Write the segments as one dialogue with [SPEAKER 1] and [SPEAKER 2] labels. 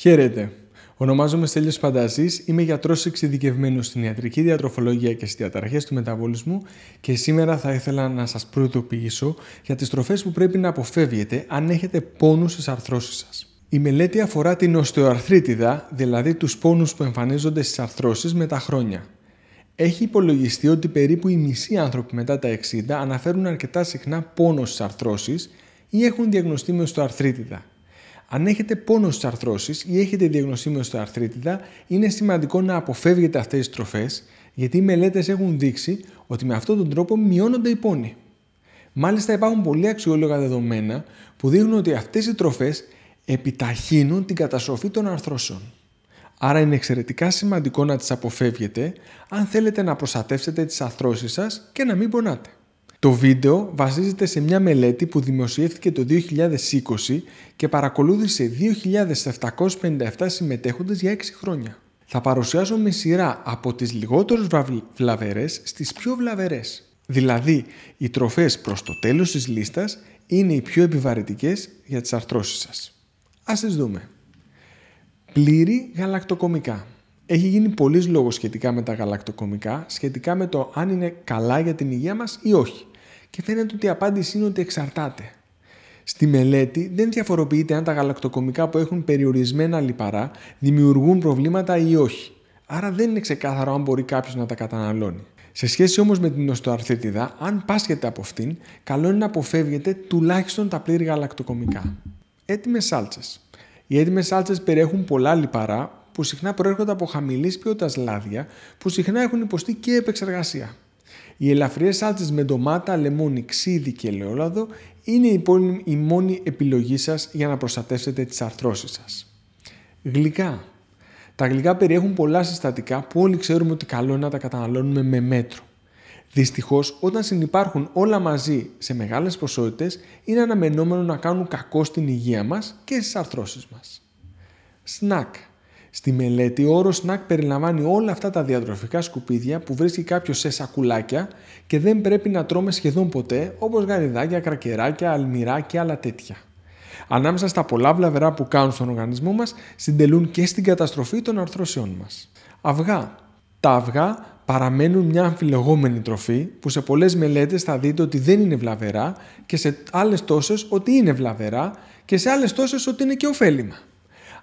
[SPEAKER 1] Χαίρετε. Ονομάζομαι Στέλιος Πανταζής, είμαι γιατρός εξειδικευμένος στην ιατρική διατροφολογία και στις διαταραχές του μεταβολισμού και σήμερα θα ήθελα να σας προειδοποιήσω για τις τροφές που πρέπει να αποφεύγετε αν έχετε πόνους στις αρθρώσεις σας. Η μελέτη αφορά την οστεοαρθρίτιδα, δηλαδή τους πόνους που εμφανίζονται στις αρθρώσεις με τα χρόνια. Έχει υπολογιστεί ότι περίπου οι μισοί άνθρωποι μετά τα 60 αναφέρουν αρκετά συχνά πόνο στις αρθρώσεις ή έχουν διαγνωστεί με οστεοαρθρίτιδα. Αν έχετε πόνο στις αρθρώσεις ή έχετε διαγνωστεί με αρθρίτιδα, είναι σημαντικό να αποφεύγετε αυτές τις τροφές, γιατί οι μελέτες έχουν δείξει ότι με αυτόν τον τρόπο μειώνονται οι πόνοι. Μάλιστα, υπάρχουν πολλοί αξιόλογα δεδομένα που δείχνουν ότι αυτές οι τροφές επιταχύνουν την καταστροφή των αρθρώσεων. Άρα είναι εξαιρετικά σημαντικό να τις αποφεύγετε αν θέλετε να προστατεύσετε τις αρθρώσεις σας και να μην πονάτε. Το βίντεο βασίζεται σε μια μελέτη που δημοσιεύθηκε το 2020 και παρακολούθησε 2.757 συμμετέχοντες για 6 χρόνια. Θα παρουσιάζω μια σειρά από τις λιγότερες βλαβερές στις πιο βλαβερές. Δηλαδή, οι τροφές προς το τέλος της λίστας είναι οι πιο επιβαρυτικές για τις αρθρώσεις σας. Ας τις δούμε. Πλήρη γαλακτοκομικά. Έχει γίνει πολλής λόγος σχετικά με τα γαλακτοκομικά, σχετικά με το αν είναι καλά για την υγεία μας ή όχι. Και φαίνεται ότι η απάντηση είναι ότι εξαρτάται. Στη μελέτη δεν διαφοροποιείται αν τα γαλακτοκομικά που έχουν περιορισμένα λιπαρά δημιουργούν προβλήματα ή όχι. Άρα δεν είναι ξεκάθαρο αν μπορεί κάποιος να τα καταναλώνει. Σε σχέση όμως με την οστοαρθρίτιδα, αν πάσχετε από αυτήν, καλό είναι να αποφεύγετε τουλάχιστον τα πλήρη γαλακτοκομικά. Έτοιμες σάλτσες. Οι έτοιμες σάλτσες περιέχουν πολλά λιπαρά που συχνά προέρχονται από χαμηλής ποιότητας λάδια που συχνά έχουν υποστεί και επεξεργασία. Οι ελαφριές σάλτσες με ντομάτα, λεμόνι, ξύδι και ελαιόλαδο είναι η μόνη επιλογή σας για να προστατεύσετε τις αρθρώσεις σας. Γλυκά. Τα γλυκά περιέχουν πολλά συστατικά που όλοι ξέρουμε ότι καλό είναι να τα καταναλώνουμε με μέτρο. Δυστυχώς, όταν συνεπάρχουν όλα μαζί σε μεγάλες ποσότητες, είναι αναμενόμενο να κάνουν κακό στην υγεία μας και στις αρθρώσεις μας. Σνακ. Στη μελέτη, ο όρος snack περιλαμβάνει όλα αυτά τα διατροφικά σκουπίδια που βρίσκει κάποιος σε σακουλάκια και δεν πρέπει να τρώμε σχεδόν ποτέ, όπως γαριδάκια, κρακεράκια, αλμυρά και άλλα τέτοια. Ανάμεσα στα πολλά βλαβερά που κάνουν στον οργανισμό μας συντελούν και στην καταστροφή των αρθρώσεών μας. Αυγά. Τα αυγά παραμένουν μια αμφιλεγόμενη τροφή που σε πολλές μελέτες θα δείτε ότι δεν είναι βλαβερά και σε άλλες τόσες ότι είναι βλαβερά και σε άλλες τόσες ότι είναι και ωφέλιμα.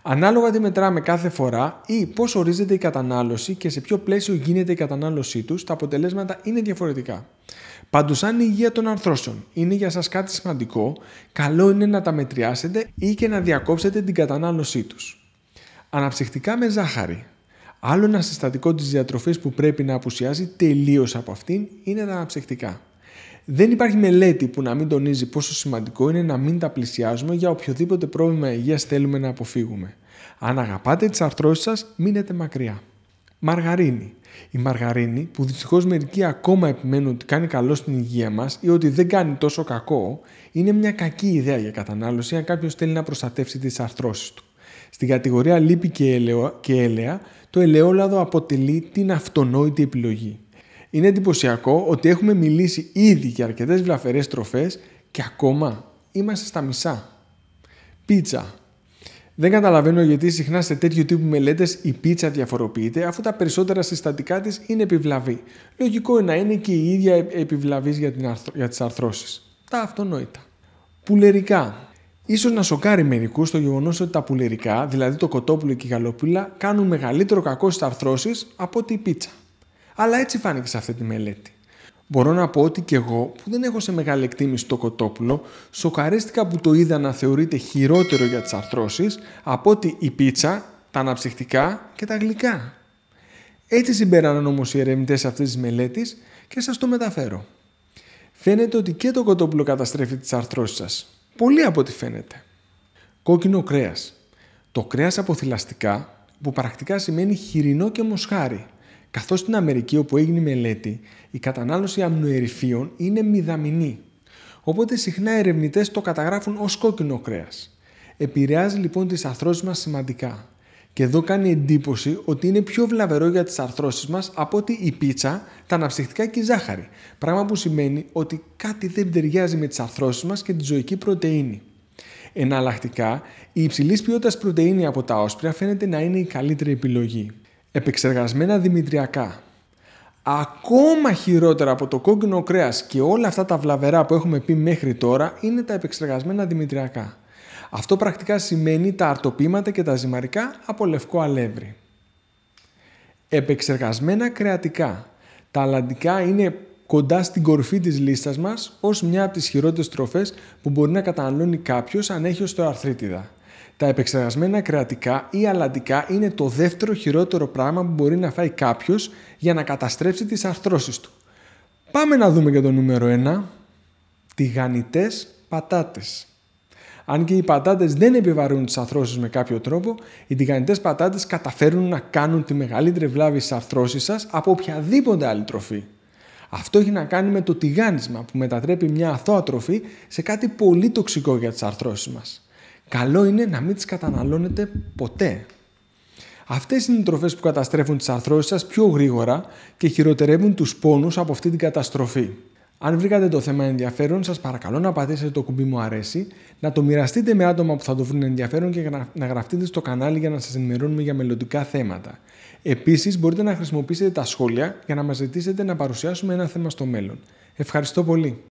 [SPEAKER 1] Ανάλογα τι μετράμε κάθε φορά ή πώς ορίζεται η κατανάλωση και σε ποιο πλαίσιο γίνεται η κατανάλωσή του, τα αποτελέσματα είναι διαφορετικά. Πάντω, αν η υγεία των αρθρώσεων είναι για σας κάτι σημαντικό, καλό είναι να τα μετριάσετε ή και να διακόψετε την κατανάλωσή τους. Αναψυχτικά με ζάχαρη. Άλλο ένα συστατικό της διατροφής που πρέπει να απουσιάζει τελείως από αυτήν είναι τα αναψυχτικά. Δεν υπάρχει μελέτη που να μην τονίζει πόσο σημαντικό είναι να μην τα πλησιάζουμε για οποιοδήποτε πρόβλημα υγείας θέλουμε να αποφύγουμε. Αν αγαπάτε τις αρθρώσεις σας, μείνετε μακριά. Μαργαρίνη. Η μαργαρίνη, που δυστυχώς μερικοί ακόμα επιμένουν ότι κάνει καλό στην υγεία μας ή ότι δεν κάνει τόσο κακό, είναι μια κακή ιδέα για κατανάλωση αν κάποιος θέλει να προστατεύσει τις αρθρώσεις του. Στην κατηγορία λύπη και έλαια, το ελαιόλαδο αποτελεί την αυτονόητη επιλογή. Είναι εντυπωσιακό ότι έχουμε μιλήσει ήδη για αρκετές βλαφερές τροφές και ακόμα είμαστε στα μισά. Πίτσα. Δεν καταλαβαίνω γιατί συχνά σε τέτοιου τύπου μελέτες η πίτσα διαφοροποιείται, αφού τα περισσότερα συστατικά της είναι επιβλαβή. Λογικό να είναι και η ίδια επιβλαβής για, για τις αρθρώσεις. Τα αυτονόητα. Πουλερικά. Ίσως να σοκάρει μερικούς το γεγονός ότι τα πουλερικά, δηλαδή το κοτόπουλο και η γαλοπούλα, κάνουν μεγαλύτερο κακό στις αρθρώσεις από ότι η πίτσα. Αλλά έτσι φάνηκε σε αυτή τη μελέτη. Μπορώ να πω ότι και εγώ, που δεν έχω σε μεγάλη εκτίμηση το κοτόπουλο, σοκαρίστηκα που το είδα να θεωρείται χειρότερο για τις αρθρώσεις από ότι η πίτσα, τα αναψυχτικά και τα γλυκά. Έτσι συμπέραναν όμως οι ερευνητές αυτής της μελέτης και σας το μεταφέρω. Φαίνεται ότι και το κοτόπουλο καταστρέφει τις αρθρώσεις σας. Πολύ από ό,τι φαίνεται. Κόκκινο κρέας. Το κρέας από θηλαστικά, που πρακτικά σημαίνει χοιρινό και μοσχάρι, Καθώς στην Αμερική, όπου έγινε η μελέτη, η κατανάλωση αμνοερυφίων είναι μηδαμινή. Οπότε συχνά οι ερευνητές το καταγράφουν ως κόκκινο κρέας. Επηρεάζει λοιπόν τις αρθρώσεις μας σημαντικά. Και εδώ κάνει εντύπωση ότι είναι πιο βλαβερό για τις αρθρώσεις μας από ότι η πίτσα, τα αναψυχτικά και η ζάχαρη. Πράγμα που σημαίνει ότι κάτι δεν ταιριάζει με τις αρθρώσεις μας και τη ζωική πρωτενη. Εναλλακτικά, η υψηλής ποιότητας πρωτενη από τα όσπρια φαίνεται να είναι η καλύτερη επιλογή επεξεργασμένα δημητριακά, ακόμα χειρότερα από το κόκκινο κρέας και όλα αυτά τα βλαβερά που έχουμε πει μέχρι τώρα είναι τα επεξεργασμένα δημητριακά. Αυτό πρακτικά σημαίνει τα αρτοπήματα και τα ζυμαρικά από λευκό αλεύρι. Επεξεργασμένα κρεατικά. Τα αλλαντικά είναι κοντά στην κορφή της λίστας μας ως μια από τις χειρότερες τροφές που μπορεί να καταναλώνει κάποιος αν έχει αρθρίτιδα. Τα επεξεργασμένα κρεατικά ή αλαντικά είναι το δεύτερο χειρότερο πράγμα που μπορεί να φάει κάποιος για να καταστρέψει τις αρθρώσεις του. Πάμε να δούμε για το νούμερο 1. Τηγανιτές πατάτες. Αν και οι πατάτες δεν επιβαρύνουν τις αρθρώσεις με κάποιο τρόπο, οι τηγανιτές πατάτες καταφέρνουν να κάνουν τη μεγαλύτερη βλάβη στις αρθρώσεις σας από οποιαδήποτε άλλη τροφή. Αυτό έχει να κάνει με το τηγάνισμα που μετατρέπει μια αθώα τροφή σε κάτι πολύ τοξικό για τις αρθρώσεις μας καλό είναι να μην τις καταναλώνετε ποτέ. Αυτές είναι οι τροφές που καταστρέφουν τις αρθρώσεις σας πιο γρήγορα και χειροτερεύουν τους πόνους από αυτή την καταστροφή. Αν βρήκατε το θέμα ενδιαφέρον, σας παρακαλώ να πατήσετε το κουμπί μου αρέσει, να το μοιραστείτε με άτομα που θα το βρουν ενδιαφέρον και να γραφτείτε στο κανάλι για να σας ενημερώνουμε για μελλοντικά θέματα. Επίσης, μπορείτε να χρησιμοποιήσετε τα σχόλια για να μας ζητήσετε να παρουσιάσουμε ένα θέμα στο μέλλον. Ευχαριστώ πολύ.